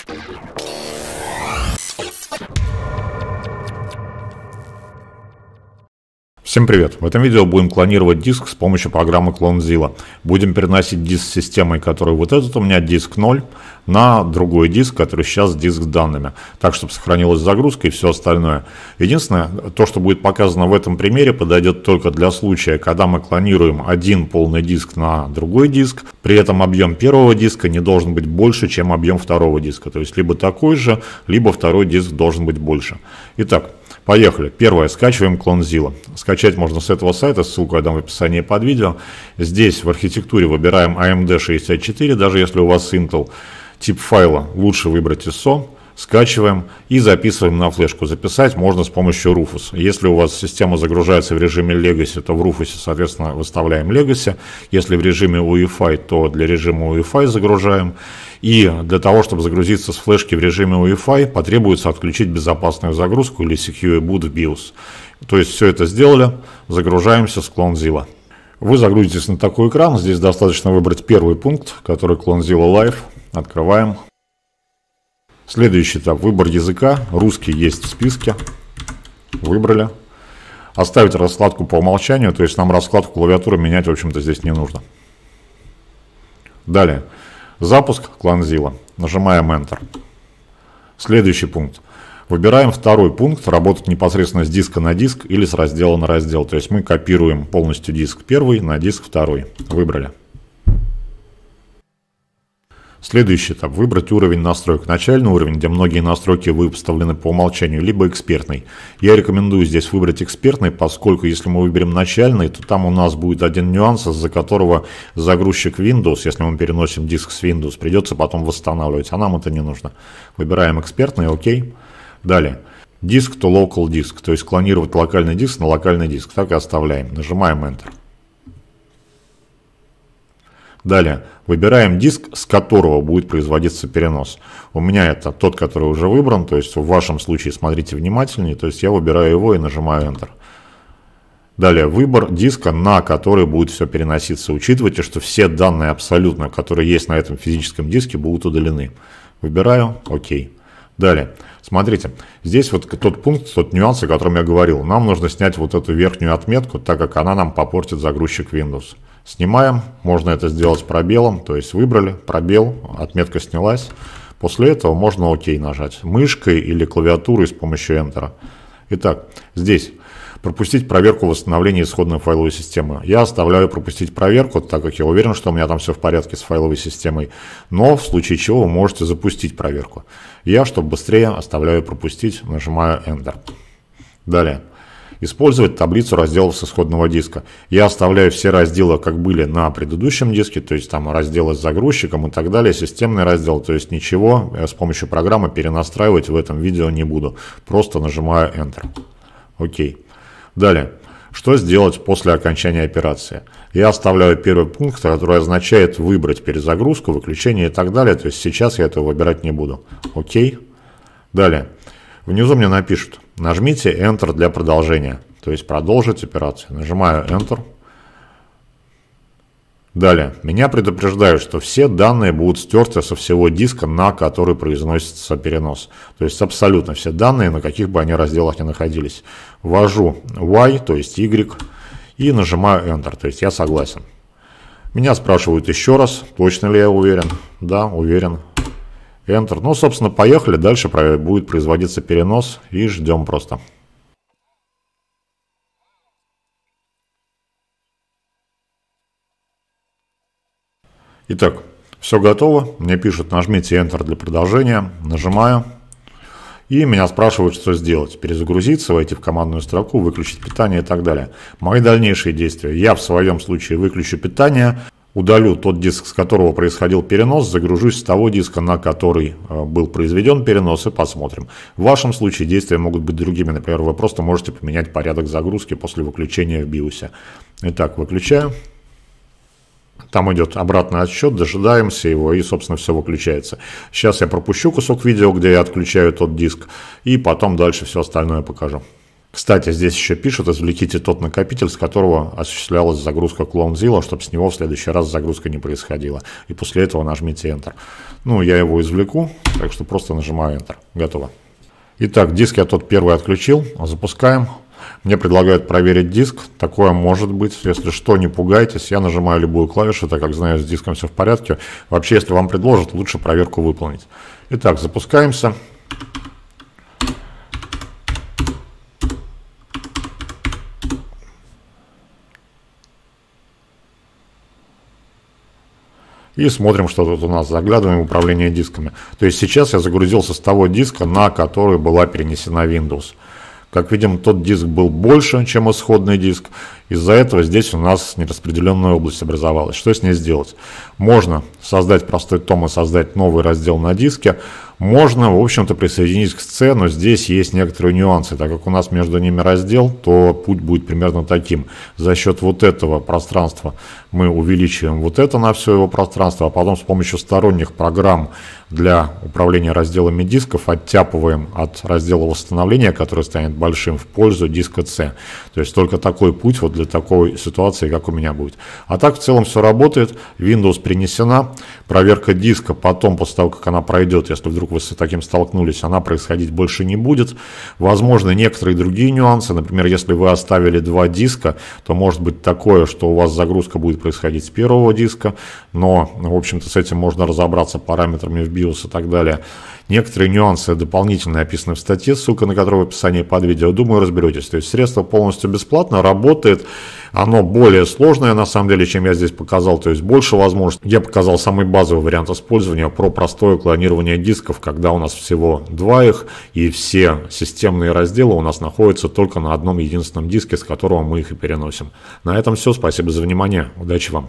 Thank you. Всем привет! В этом видео будем клонировать диск с помощью программы CloneZilla. Будем переносить диск с системой, который вот этот у меня диск 0, на другой диск, который сейчас диск с данными. Так, чтобы сохранилась загрузка и все остальное. Единственное, то, что будет показано в этом примере, подойдет только для случая, когда мы клонируем один полный диск на другой диск. При этом объем первого диска не должен быть больше, чем объем второго диска. То есть либо такой же, либо второй диск должен быть больше. Итак, Поехали. Первое. Скачиваем клон Zilla. Скачать можно с этого сайта, ссылку я дам в описании под видео. Здесь в архитектуре выбираем AMD64, даже если у вас Intel. Тип файла лучше выбрать ISO. Скачиваем и записываем на флешку. Записать можно с помощью Rufus. Если у вас система загружается в режиме Legacy, то в Rufus, соответственно, выставляем Legacy. Если в режиме UEFI, то для режима UEFI загружаем. И для того, чтобы загрузиться с флешки в режиме Wi-Fi, потребуется отключить безопасную загрузку или Secure Boot в BIOS. То есть все это сделали, загружаемся с CloneZilla. Вы загрузитесь на такой экран, здесь достаточно выбрать первый пункт, который CloneZilla Live. Открываем. Следующий этап – выбор языка. Русский есть в списке. Выбрали. Оставить раскладку по умолчанию, то есть нам раскладку клавиатуры менять, в общем-то, здесь не нужно. Далее. Запуск кланзила. Нажимаем Enter. Следующий пункт. Выбираем второй пункт, работать непосредственно с диска на диск или с раздела на раздел. То есть мы копируем полностью диск первый на диск второй. Выбрали. Следующий этап – выбрать уровень настроек. Начальный уровень, где многие настройки выставлены по умолчанию, либо экспертный. Я рекомендую здесь выбрать экспертный, поскольку если мы выберем начальный, то там у нас будет один нюанс, из-за которого загрузчик Windows, если мы переносим диск с Windows, придется потом восстанавливать, а нам это не нужно. Выбираем экспертный, окей. Далее. Диск то local диск, то есть клонировать локальный диск на локальный диск. Так и оставляем. Нажимаем Enter. Далее, выбираем диск, с которого будет производиться перенос. У меня это тот, который уже выбран, то есть в вашем случае смотрите внимательнее, то есть я выбираю его и нажимаю Enter. Далее, выбор диска, на который будет все переноситься. Учитывайте, что все данные абсолютно, которые есть на этом физическом диске, будут удалены. Выбираю ОК. OK. Далее. Смотрите, здесь вот тот пункт, тот нюанс, о котором я говорил. Нам нужно снять вот эту верхнюю отметку, так как она нам попортит загрузчик Windows. Снимаем, можно это сделать пробелом, то есть выбрали, пробел, отметка снялась. После этого можно ОК нажать мышкой или клавиатурой с помощью Enter. Итак, здесь пропустить проверку восстановления исходной файловой системы. Я оставляю пропустить проверку, так как я уверен, что у меня там все в порядке с файловой системой, но в случае чего вы можете запустить проверку. Я, чтобы быстрее, оставляю пропустить, нажимаю Enter. Далее. Использовать таблицу разделов с исходного диска. Я оставляю все разделы, как были на предыдущем диске, то есть там разделы с загрузчиком и так далее, системный раздел, то есть ничего с помощью программы перенастраивать в этом видео не буду. Просто нажимаю Enter. Окей. Далее. Что сделать после окончания операции? Я оставляю первый пункт, который означает выбрать перезагрузку, выключение и так далее. То есть сейчас я этого выбирать не буду. Окей. Далее. Внизу мне напишут, Нажмите Enter для продолжения, то есть продолжить операцию. Нажимаю Enter. Далее. Меня предупреждают, что все данные будут стерты со всего диска, на который произносится перенос. То есть абсолютно все данные, на каких бы они разделах ни находились. Ввожу Y, то есть Y, и нажимаю Enter, то есть я согласен. Меня спрашивают еще раз, точно ли я уверен. Да, уверен. Enter. Ну, собственно, поехали. Дальше будет производиться перенос и ждем просто. Итак, все готово. Мне пишут, нажмите Enter для продолжения. Нажимаю. И меня спрашивают, что сделать. Перезагрузиться, войти в командную строку, выключить питание и так далее. Мои дальнейшие действия. Я в своем случае выключу питание удалю тот диск, с которого происходил перенос, загружусь с того диска, на который э, был произведен перенос и посмотрим. В вашем случае действия могут быть другими. Например, вы просто можете поменять порядок загрузки после выключения в BIOS. Итак, выключаю. Там идет обратный отсчет, дожидаемся его и, собственно, все выключается. Сейчас я пропущу кусок видео, где я отключаю тот диск и потом дальше все остальное покажу. Кстати, здесь еще пишут, извлеките тот накопитель, с которого осуществлялась загрузка CloneZilla, чтобы с него в следующий раз загрузка не происходила. И после этого нажмите Enter. Ну, я его извлеку, так что просто нажимаю Enter. Готово. Итак, диск я тот первый отключил. Запускаем. Мне предлагают проверить диск. Такое может быть. Если что, не пугайтесь. Я нажимаю любую клавишу, так как знаю, с диском все в порядке. Вообще, если вам предложат, лучше проверку выполнить. Итак, запускаемся. и смотрим, что тут у нас, заглядываем в управление дисками. То есть сейчас я загрузился с того диска, на который была перенесена Windows. Как видим, тот диск был больше, чем исходный диск. Из-за этого здесь у нас нераспределенная область образовалась. Что с ней сделать? Можно создать простой том и создать новый раздел на диске, можно, в общем-то, присоединить к C, но здесь есть некоторые нюансы. Так как у нас между ними раздел, то путь будет примерно таким. За счет вот этого пространства мы увеличиваем вот это на все его пространство, а потом с помощью сторонних программ для управления разделами дисков оттяпываем от раздела восстановления, который станет большим, в пользу диска C. То есть только такой путь вот для такой ситуации, как у меня будет. А так в целом все работает, Windows принесена, проверка диска потом, после того, как она пройдет, если вдруг вдруг вы с таким столкнулись, она происходить больше не будет. Возможно, некоторые другие нюансы, например, если вы оставили два диска, то может быть такое, что у вас загрузка будет происходить с первого диска, но, в общем-то, с этим можно разобраться параметрами в BIOS и так далее. Некоторые нюансы дополнительно описаны в статье, ссылка на которую в описании под видео. Думаю, разберетесь. То есть средство полностью бесплатно, работает. Оно более сложное, на самом деле, чем я здесь показал, то есть больше возможностей. Я показал самый базовый вариант использования про простое клонирование дисков, когда у нас всего два их, и все системные разделы у нас находятся только на одном единственном диске, с которого мы их и переносим. На этом все, спасибо за внимание, удачи вам!